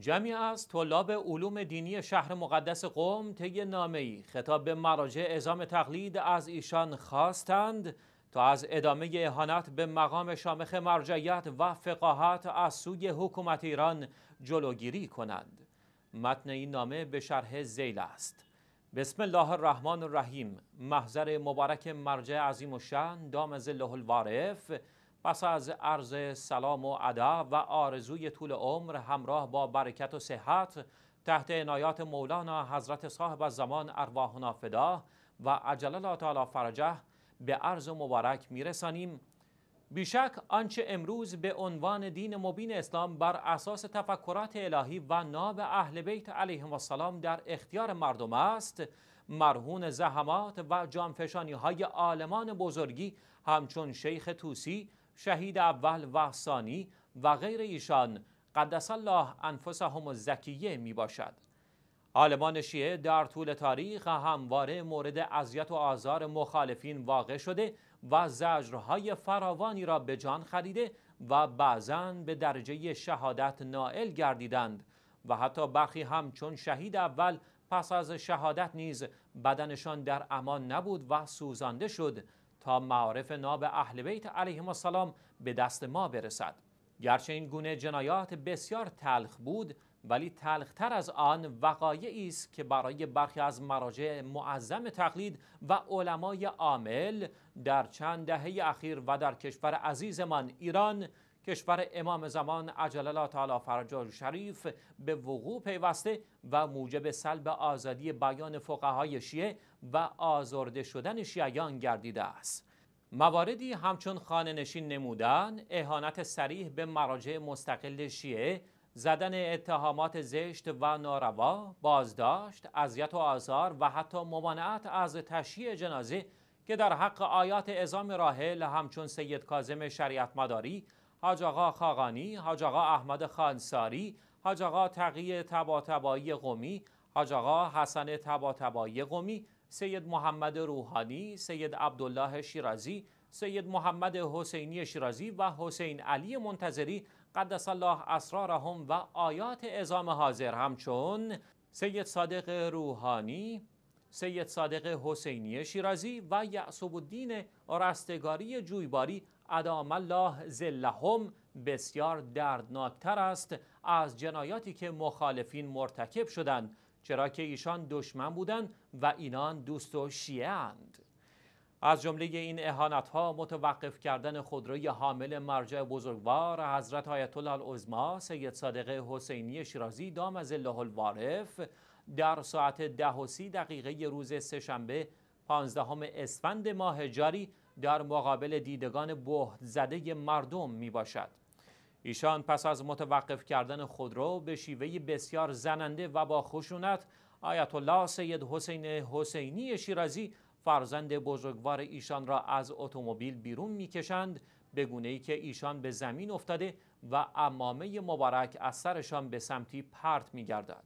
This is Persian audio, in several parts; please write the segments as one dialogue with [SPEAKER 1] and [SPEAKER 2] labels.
[SPEAKER 1] جمعی از طلاب علوم دینی شهر مقدس قوم طی نامه‌ای خطاب به مراجع اعزام تقلید از ایشان خواستند تا از ادامه اهانت به مقام شامخ مرجعیت و فقاهت از سوی حکومت ایران جلوگیری کنند متن این نامه به شرح زیل است بسم الله الرحمن الرحیم محضر مبارک مرجع عظیم و شن دام زله الوارف پس از عرض سلام و ادب و آرزوی طول عمر همراه با برکت و صحت تحت عنایات مولانا حضرت صاحب زمان ارواحنا فدا و عجل الله تعالی فرجه به عرض مبارک میرسانیم بیشک آنچه امروز به عنوان دین مبین اسلام بر اساس تفکرات الهی و ناب اهل بیت علیهم السلام در اختیار مردم است مرهون زحمات و جانفشانی های عالمان بزرگی همچون شیخ توسی شهید اول و ثانی و غیر ایشان قدس الله انفسهم الزکیه می باشد آلمان شیعه در طول تاریخ همواره مورد اذیت و آزار مخالفین واقع شده و زجرهای فراوانی را به جان خریده و بعضا به درجه شهادت نائل گردیدند و حتی برخی چون شهید اول پس از شهادت نیز بدنشان در امان نبود و سوزانده شد تا معارف ناب اهل بیت علیهم السلام به دست ما برسد گرچه این گونه جنایات بسیار تلخ بود ولی تلختر از آن وقایعی است که برای برخی از مراجع معظم تقلید و علمای عامل در چند دهه اخیر و در کشور عزیزمان ایران کشور امام زمان عجل الله تعالی فرجال شریف به وقوع پیوسته و موجب سلب آزادی بیان فقهای شیعه و آزرده شدن شیعیان گردیده است مواردی همچون خانه نشین نمودن، اهانت سریح به مراجع مستقل شیعه، زدن اتهامات زشت و ناروا، بازداشت، اذیت و آزار و حتی ممانعت از تشییع جنازه که در حق آیات ازام راهل همچون سید کازم شریعت مداری حاج آقا خاقانی، حاج آقا احمد خانساری، حاج آقا تقی تبایی قومی، حاج آقا حسن تبایی قومی، سید محمد روحانی، سید عبدالله شیرازی، سید محمد حسینی شیرازی و حسین علی منتظری قدس الله اسرارهم و آیات اعظام حاضر همچون سید صادق روحانی سید صادق حسینی شیرازی و یعصب الدین رستگاری جویباری ادام الله زلهم بسیار دردناکتر است از جنایاتی که مخالفین مرتکب شدند چرا که ایشان دشمن بودند و اینان دوست و شیعه اند. از جمله این اهانت ها متوقف کردن خودروی حامل مرجع بزرگوار حضرت آیت الله العظما سید صادق حسینی شیرازی دام از الله الوارف در ساعت ده و سی دقیقه روز سهشنبه 15 اسفند ماه جاری در مقابل دیدگان بهت زده مردم می باشد. ایشان پس از متوقف کردن خودرو به شیوه بسیار زننده و با خشونت آیت الله سید حسین حسینی شیرازی فرزند بزرگوار ایشان را از اتومبیل بیرون میکشند به گونه ای که ایشان به زمین افتاده و امامه مبارک از سرشان به سمتی پرت می گردد.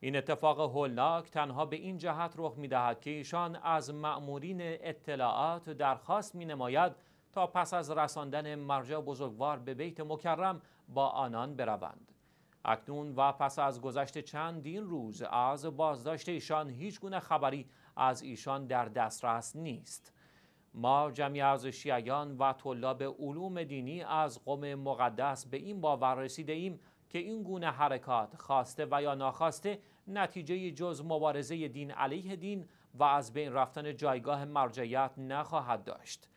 [SPEAKER 1] این اتفاق هولناک تنها به این جهت رخ می دهد که ایشان از مأمورین اطلاعات درخواست می نماید تا پس از رساندن مرجع بزرگوار به بیت مکرم با آنان بروند. اکنون و پس از گذشت چندین روز از بازداشت ایشان هیچ گونه خبری از ایشان در دسترس نیست ما جمعی از شیعیان و طلاب علوم دینی از قوم مقدس به این باور رسیده ایم که این گونه حرکات خواسته و یا ناخواسته نتیجه جز مبارزه دین علیه دین و از بین رفتن جایگاه مرجعیت نخواهد داشت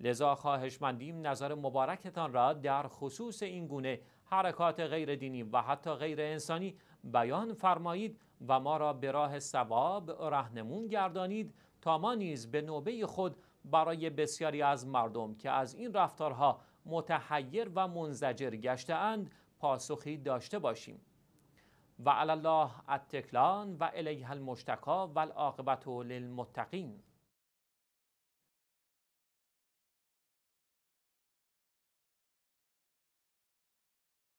[SPEAKER 1] لذا خواهشمندیم نظر مبارکتان را در خصوص این گونه حرکات غیر دینی و حتی غیر انسانی بیان فرمایید و ما را به راه سواب رهنمون گردانید تا ما نیز به نوبه خود برای بسیاری از مردم که از این رفتارها متحیر و منزجر گشته اند پاسخی داشته باشیم و الله اتکلان و الیه المشتکا و العاقبت للمتقین